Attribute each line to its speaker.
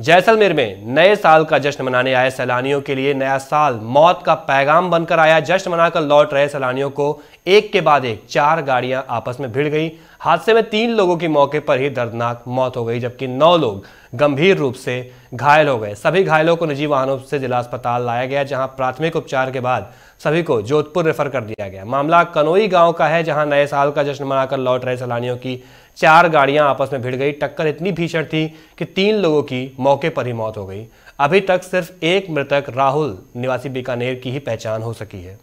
Speaker 1: जैसलमेर में नए साल का जश्न मनाने आए सैलानियों के लिए नया साल मौत का पैगाम बनकर आया जश्न मनाकर लौट रहे सैलानियों को एक के बाद एक चार गाड़ियां आपस में भिड़ गई हादसे में तीन लोगों की मौके पर ही दर्दनाक मौत हो गई जबकि नौ लोग गंभीर रूप से घायल हो गए सभी घायलों को निजी वाहनों से जिला अस्पताल लाया गया जहां प्राथमिक उपचार के बाद सभी को जोधपुर रेफर कर दिया गया मामला कनोई गांव का है जहां नए साल का जश्न मनाकर लौट रहे सैलानियों की चार गाड़ियां आपस में भिड़ गई टक्कर इतनी भीषण थी कि तीन लोगों की मौके पर ही मौत हो गई अभी तक सिर्फ एक मृतक राहुल निवासी बीकानेर की ही पहचान हो सकी है